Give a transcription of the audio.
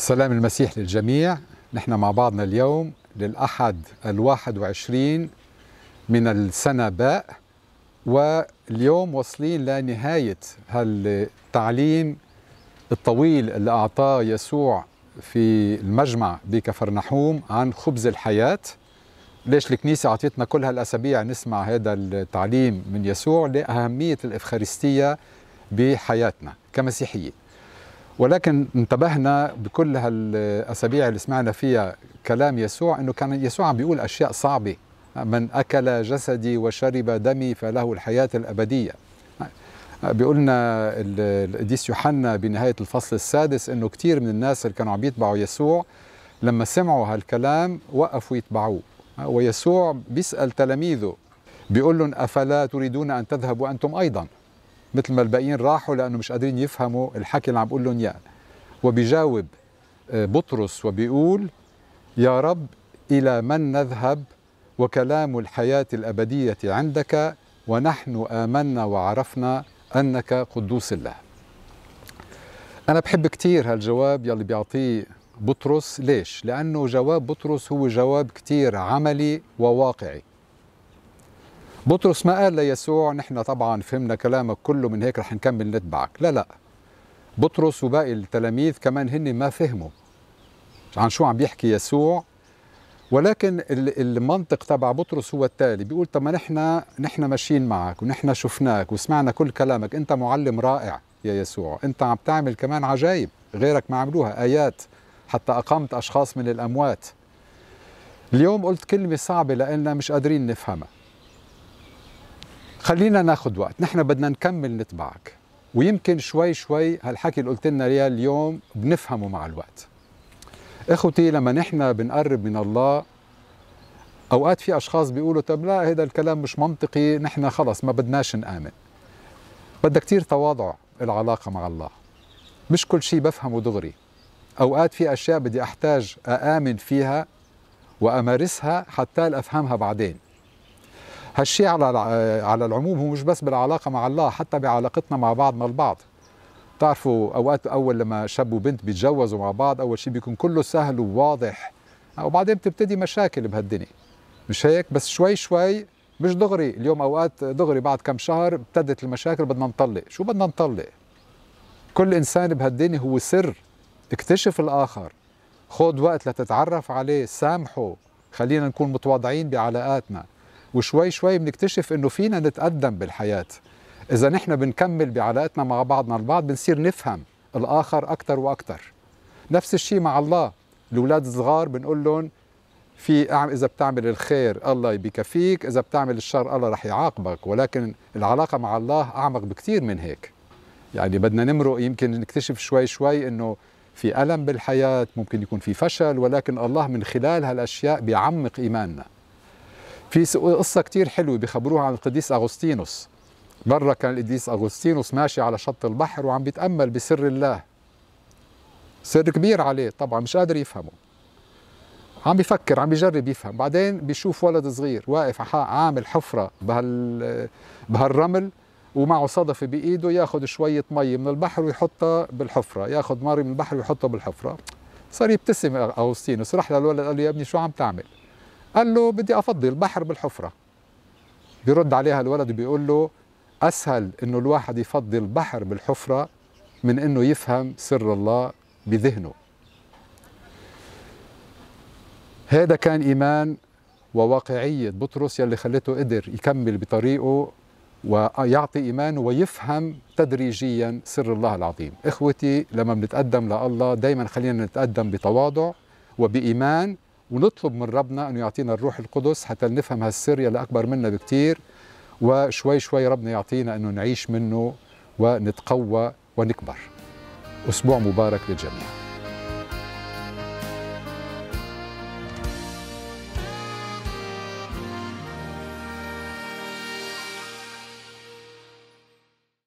سلام المسيح للجميع نحن مع بعضنا اليوم للأحد الواحد وعشرين من السنة باء واليوم واصلين لنهاية هالتعليم الطويل اللي أعطاه يسوع في المجمع بكفرنحوم عن خبز الحياة ليش الكنيسة أعطيتنا كل هالأسابيع نسمع هذا التعليم من يسوع لأهمية الإفخارستية بحياتنا كمسيحيين ولكن انتبهنا بكل هالاسابيع اللي سمعنا فيها كلام يسوع انه كان يسوع عم بيقول اشياء صعبه من اكل جسدي وشرب دمي فله الحياه الابديه بيقولنا القديس يوحنا بنهايه الفصل السادس انه كثير من الناس اللي كانوا عم يتبعوا يسوع لما سمعوا هالكلام وقفوا يتبعوه ويسوع بيسال تلاميذه بيقول لهم افلا تريدون ان تذهبوا انتم ايضا مثل ما الباقيين راحوا لانه مش قادرين يفهموا الحكي اللي عم بقول لهم اياه وبيجاوب آه، بطرس وبيقول يا رب الى من نذهب وكلام الحياه الابديه عندك ونحن امنا وعرفنا انك قدوس الله انا بحب كثير هالجواب يلي بيعطيه بطرس ليش لانه جواب بطرس هو جواب كثير عملي وواقعي بطرس ما قال ليسوع نحن طبعا فهمنا كلامك كله من هيك رح نكمل نتبعك لا لا بطرس وباقي التلاميذ كمان هن ما فهموا عن شو عم بيحكي يسوع ولكن المنطق تبع بطرس هو التالي بيقول طب ما نحن نحن ماشيين معك ونحن شفناك وسمعنا كل كلامك انت معلم رائع يا يسوع انت عم تعمل كمان عجايب غيرك ما عملوها ايات حتى اقمت اشخاص من الاموات اليوم قلت كلمه صعبه لاننا مش قادرين نفهمها خلينا ناخذ وقت نحن بدنا نكمل نتبعك ويمكن شوي شوي هالحكي اللي قلت لنا اياه اليوم بنفهمه مع الوقت اخوتي لما نحن بنقرب من الله اوقات في اشخاص بيقولوا طب لا هذا الكلام مش منطقي نحن خلص ما بدناش نآمن بدها كثير تواضع العلاقة مع الله مش كل شيء بفهمه دغري أوقات في أشياء بدي أحتاج أآمن فيها وأمارسها حتى أفهمها بعدين هالشيء على على العموم هو مش بس بالعلاقه مع الله حتى بعلاقتنا مع بعضنا البعض بتعرفوا اوقات اول لما شاب وبنت بيتجوزوا مع بعض اول شيء بيكون كله سهل وواضح وبعدين بتبتدي مشاكل بهالدنيا مش هيك بس شوي شوي مش دغري اليوم اوقات دغري بعد كم شهر ابتدت المشاكل بدنا نطلق شو بدنا نطلق كل انسان بهالدنيا هو سر اكتشف الاخر خذ وقت لتتعرف عليه سامحه خلينا نكون متواضعين بعلاقاتنا وشوي شوي بنكتشف انه فينا نتقدم بالحياه اذا نحن بنكمل بعلاقتنا مع بعضنا البعض بنصير نفهم الاخر اكثر واكثر نفس الشيء مع الله الاولاد الصغار بنقول لهم في اذا بتعمل الخير الله بكفيك اذا بتعمل الشر الله رح يعاقبك ولكن العلاقه مع الله اعمق بكثير من هيك يعني بدنا نمرق يمكن نكتشف شوي شوي انه في الم بالحياه ممكن يكون في فشل ولكن الله من خلال هالاشياء بيعمق ايماننا في قصة كتير حلوة بخبروها عن القديس أغسطينوس مرة كان القديس أغسطينوس ماشي على شط البحر وعم بيتأمل بسر الله سر كبير عليه طبعا مش قادر يفهمه عم بيفكر عم بيجرب يفهم بعدين بيشوف ولد صغير واقف عامل حفرة بهال بهالرمل ومعه صدفة بإيده ياخذ شوية مي من البحر ويحطها بالحفرة ياخذ ماري من البحر ويحطها بالحفرة صار يبتسم أغسطينوس راح للولد قال له يا ابني شو عم تعمل قال له بدي افضي البحر بالحفره بيرد عليها الولد بيقول له اسهل انه الواحد يفضي البحر بالحفره من انه يفهم سر الله بذهنه هذا كان ايمان وواقعيه بطرس يلي خلته قدر يكمل بطريقه ويعطي ايمانه ويفهم تدريجيا سر الله العظيم اخوتي لما بنتقدم لله دايما خلينا نتقدم بتواضع وبايمان ونطلب من ربنا أن يعطينا الروح القدس حتى نفهم هالسر يلي أكبر منا بكتير وشوي شوي ربنا يعطينا أنه نعيش منه ونتقوى ونكبر أسبوع مبارك للجميع